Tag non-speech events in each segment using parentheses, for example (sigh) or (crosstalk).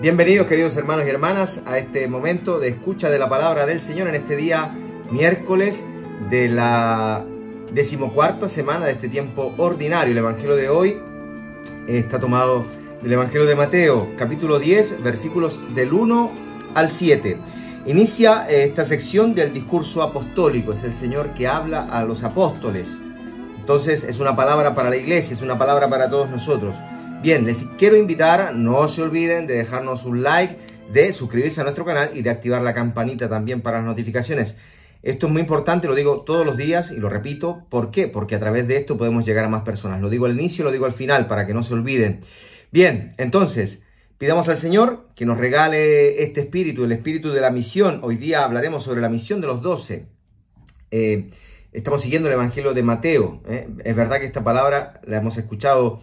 Bienvenidos queridos hermanos y hermanas a este momento de escucha de la palabra del Señor en este día miércoles de la decimocuarta semana de este tiempo ordinario. El Evangelio de hoy está tomado del Evangelio de Mateo, capítulo 10, versículos del 1 al 7. Inicia eh, esta sección del discurso apostólico, es el Señor que habla a los apóstoles. Entonces es una palabra para la iglesia, es una palabra para todos nosotros. Bien, les quiero invitar, no se olviden de dejarnos un like, de suscribirse a nuestro canal y de activar la campanita también para las notificaciones. Esto es muy importante, lo digo todos los días y lo repito. ¿Por qué? Porque a través de esto podemos llegar a más personas. Lo digo al inicio, lo digo al final, para que no se olviden. Bien, entonces, pidamos al Señor que nos regale este espíritu, el espíritu de la misión. Hoy día hablaremos sobre la misión de los doce. Eh, estamos siguiendo el Evangelio de Mateo. ¿eh? Es verdad que esta palabra la hemos escuchado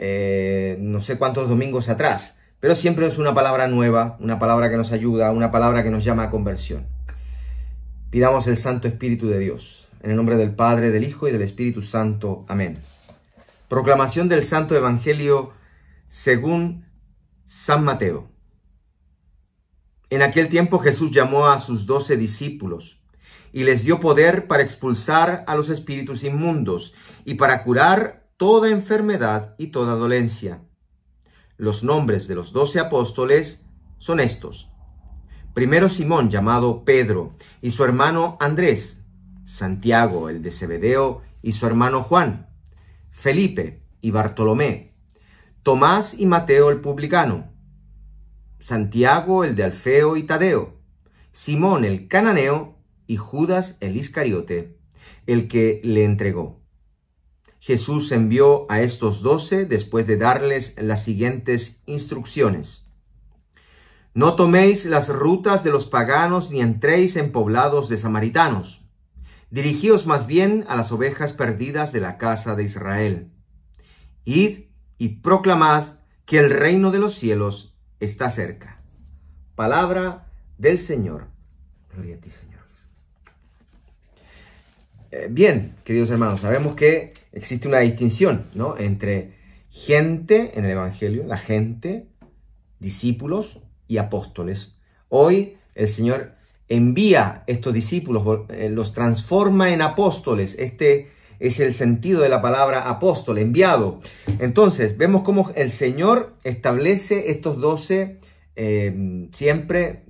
eh, no sé cuántos domingos atrás, pero siempre es una palabra nueva, una palabra que nos ayuda, una palabra que nos llama a conversión. Pidamos el Santo Espíritu de Dios, en el nombre del Padre, del Hijo y del Espíritu Santo. Amén. Proclamación del Santo Evangelio según San Mateo. En aquel tiempo Jesús llamó a sus doce discípulos y les dio poder para expulsar a los espíritus inmundos y para curar toda enfermedad y toda dolencia. Los nombres de los doce apóstoles son estos. Primero Simón llamado Pedro y su hermano Andrés, Santiago el de Cebedeo, y su hermano Juan, Felipe y Bartolomé, Tomás y Mateo el publicano, Santiago el de Alfeo y Tadeo, Simón el cananeo y Judas el Iscariote, el que le entregó. Jesús envió a estos doce después de darles las siguientes instrucciones. No toméis las rutas de los paganos ni entréis en poblados de samaritanos. Dirigíos más bien a las ovejas perdidas de la casa de Israel. Id y proclamad que el reino de los cielos está cerca. Palabra del Señor. Gloria a ti, Señor. Eh, bien, queridos hermanos, sabemos que existe una distinción entre gente en el Evangelio, la gente, discípulos y apóstoles. Hoy el Señor envía estos discípulos, eh, los transforma en apóstoles. Este es el sentido de la palabra apóstol, enviado. Entonces, vemos cómo el Señor establece estos doce eh, siempre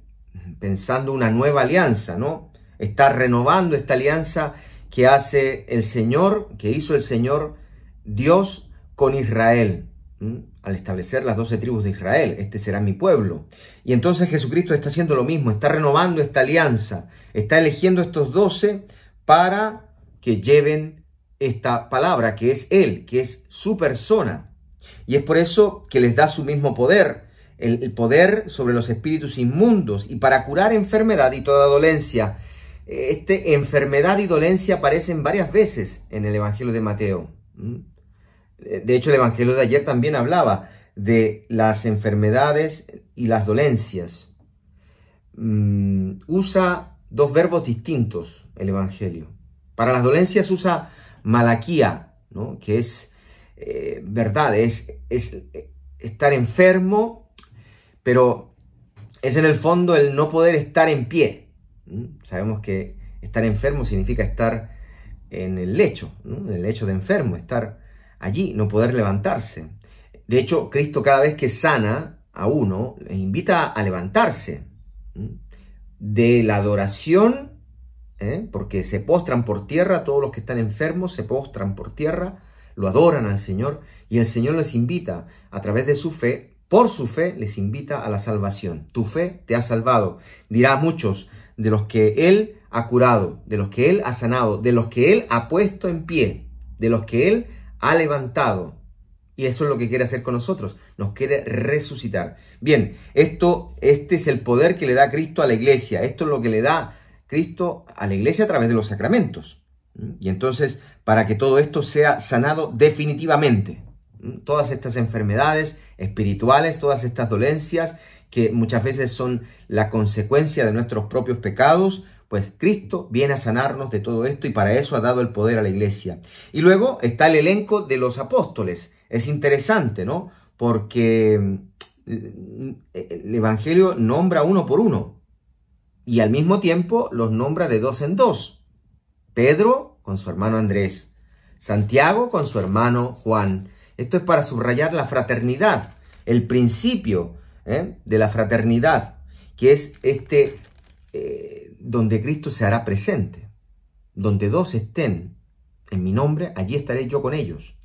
pensando una nueva alianza, ¿no? Está renovando esta alianza que hace el Señor, que hizo el Señor Dios con Israel, al establecer las doce tribus de Israel, este será mi pueblo. Y entonces Jesucristo está haciendo lo mismo, está renovando esta alianza, está eligiendo estos doce para que lleven esta palabra, que es Él, que es su persona. Y es por eso que les da su mismo poder, el, poder sobre los espíritus inmundos y para curar enfermedad y toda dolencia este enfermedad y dolencia aparecen varias veces en el Evangelio de Mateo. De hecho, el Evangelio de ayer también hablaba de las enfermedades y las dolencias. Mm, usa dos verbos distintos el Evangelio. Para las dolencias usa malaquía, que es eh, verdad, es eh, estar enfermo, pero es en el fondo el no poder estar en pie. Sabemos que estar enfermo significa estar en el lecho, en el lecho de enfermo, estar allí, no poder levantarse. De hecho, Cristo cada vez que sana a uno, les invita a levantarse de la adoración, ¿eh? porque se postran por tierra, todos los que están enfermos se postran por tierra, lo adoran al Señor y el Señor les invita a través de su fe, por su fe les invita a la salvación. Tu fe te ha salvado. Dirá muchos, de los que Él ha curado, de los que Él ha sanado, de los que Él ha puesto en pie, de los que Él ha levantado. Y eso es lo que quiere hacer con nosotros, nos quiere resucitar. Bien, esto, este es el poder que le da Cristo a la iglesia, esto es lo que le da Cristo a la iglesia a través de los sacramentos. Y entonces, para que todo esto sea sanado definitivamente, todas estas enfermedades espirituales, todas estas dolencias, que muchas veces son la consecuencia de nuestros propios pecados, pues Cristo viene a sanarnos de todo esto y para eso ha dado el poder a la iglesia. Y luego está el elenco de los apóstoles. Es interesante, ¿no? Porque mm, el Evangelio nombra uno por uno y al mismo tiempo los nombra de dos en dos. Pedro con su hermano Andrés, Santiago con su hermano Juan. Esto es para subrayar la fraternidad, el principio ¿eh? de la fraternidad, que es este eh, donde Cristo se hará presente. Donde dos estén en mi nombre, allí estaré yo con ellos.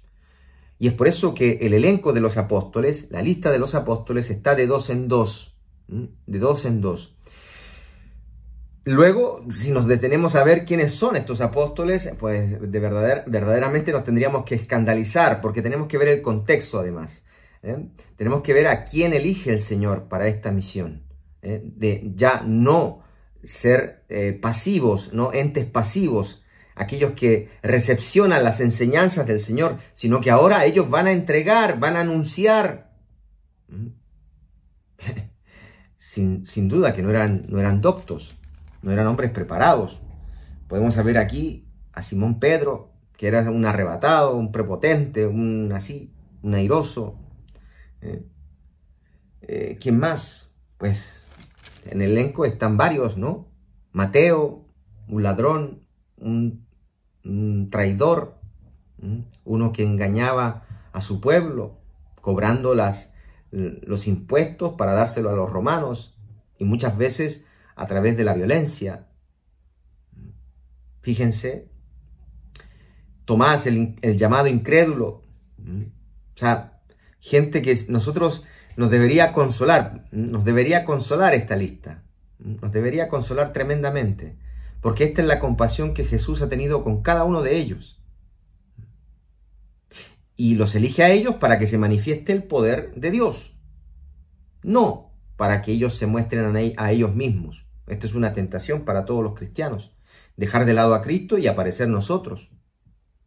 Y es por eso que el elenco de los apóstoles, la lista de los apóstoles, está de dos en dos, de dos en dos. Luego, si nos detenemos a ver quiénes son estos apóstoles, pues de verdad verdaderamente nos tendríamos que escandalizar, porque tenemos que ver el contexto además. ¿eh? Tenemos que ver a quién elige el Señor para esta misión. ¿eh? De ya no ser eh, pasivos, no entes pasivos, aquellos que recepcionan las enseñanzas del Señor, sino que ahora ellos van a entregar, van a anunciar. (laughs) Sin, duda que no eran, no eran doctos, no eran hombres preparados. Podemos ver aquí a Simón Pedro, que era un arrebatado, un prepotente, un así, un airoso, eh, eh, ¿Quién más? Pues en el elenco están varios, ¿no? Mateo, un ladrón, un, traidor, uno que engañaba a su pueblo, cobrando las, los impuestos para dárselo a los romanos y muchas veces a través de la violencia. Fíjense, Tomás, el, llamado incrédulo, o sea, gente que nosotros nos debería consolar, nos debería consolar esta lista, nos debería consolar tremendamente, porque esta es la compasión que Jesús ha tenido con cada uno de ellos. Y los elige a ellos para que se manifieste el poder de Dios, no para que ellos se muestren a ellos mismos. Esto es una tentación para todos los cristianos, dejar de lado a Cristo y aparecer nosotros.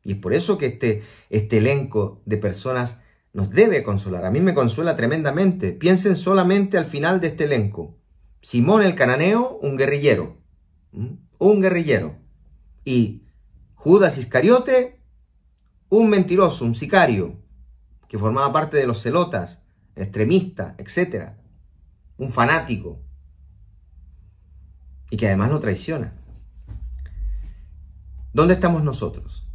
Y por eso que este, este elenco de personas nos debe consolar. A mí me consuela tremendamente. Piensen solamente al final de este elenco. Simón el cananeo, un guerrillero. ¿Mm? Un guerrillero. Y Judas Iscariote, un mentiroso, un sicario, que formaba parte de los celotas, extremista, etc. Un fanático. Y que además lo traiciona. ¿Dónde estamos nosotros?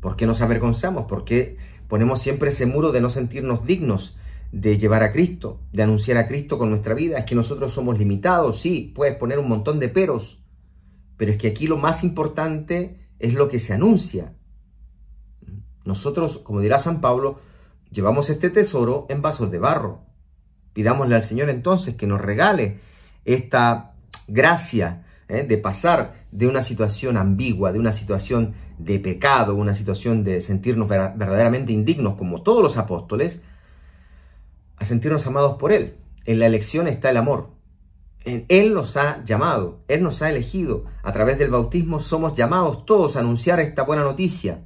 ¿Por qué nos avergonzamos? ¿Por qué Ponemos siempre ese muro de no sentirnos dignos de llevar a Cristo, de anunciar a Cristo con nuestra vida. Es que nosotros somos limitados, sí, puedes poner un montón de peros, pero es que aquí lo más importante es lo que se anuncia. Nosotros, como dirá San Pablo, llevamos este tesoro en vasos de barro. Pidámosle al Señor entonces que nos regale esta gracia ¿eh? de pasar de una situación ambigua, de una situación de pecado, una situación de sentirnos verdaderamente indignos como todos los apóstoles, a sentirnos amados por Él. En la elección está el amor. Él nos ha llamado, Él nos ha elegido. A través del bautismo somos llamados todos a anunciar esta buena noticia.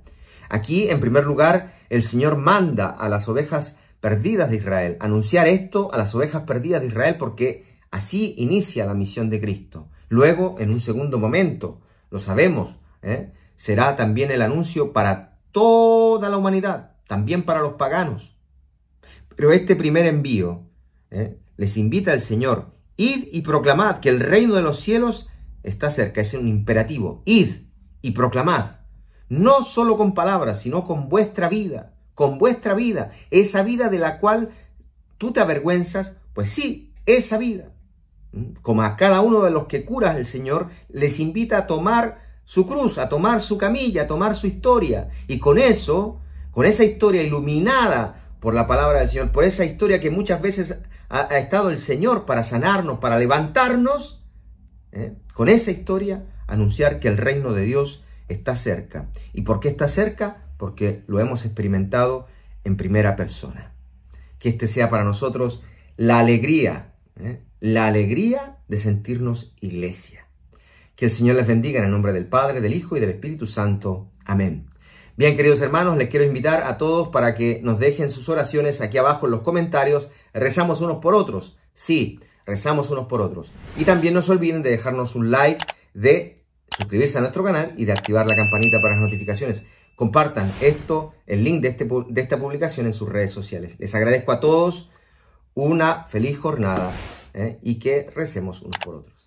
Aquí, en primer lugar, el Señor manda a las ovejas perdidas de Israel, anunciar esto a las ovejas perdidas de Israel porque así inicia la misión de Cristo. Luego, en un segundo momento, lo sabemos, ¿eh? será también el anuncio para toda la humanidad, también para los paganos. Pero este primer envío ¿eh? les invita al Señor, id y proclamad que el reino de los cielos está cerca, es un imperativo, id y proclamad, no solo con palabras, sino con vuestra vida, con vuestra vida, esa vida de la cual tú te avergüenzas, pues sí, esa vida. Como a cada uno de los que curas el Señor les invita a tomar su cruz, a tomar su camilla, a tomar su historia. Y con eso, con esa historia iluminada por la palabra del Señor, por esa historia que muchas veces ha, estado el Señor para sanarnos, para levantarnos, ¿eh? con esa historia anunciar que el reino de Dios está cerca. ¿Y por qué está cerca? Porque lo hemos experimentado en primera persona. Que este sea para nosotros la alegría ¿eh? la alegría de sentirnos iglesia. Que el Señor les bendiga en el nombre del Padre, del Hijo y del Espíritu Santo. Amén. Bien, queridos hermanos, les quiero invitar a todos para que nos dejen sus oraciones aquí abajo en los comentarios. Rezamos unos por otros. Sí, rezamos unos por otros. Y también no se olviden de dejarnos un like, de suscribirse a nuestro canal y de activar la campanita para las notificaciones. Compartan esto, el link de, este, de esta publicación en sus redes sociales. Les agradezco a todos una feliz jornada. ¿eh? y que recemos unos por otros.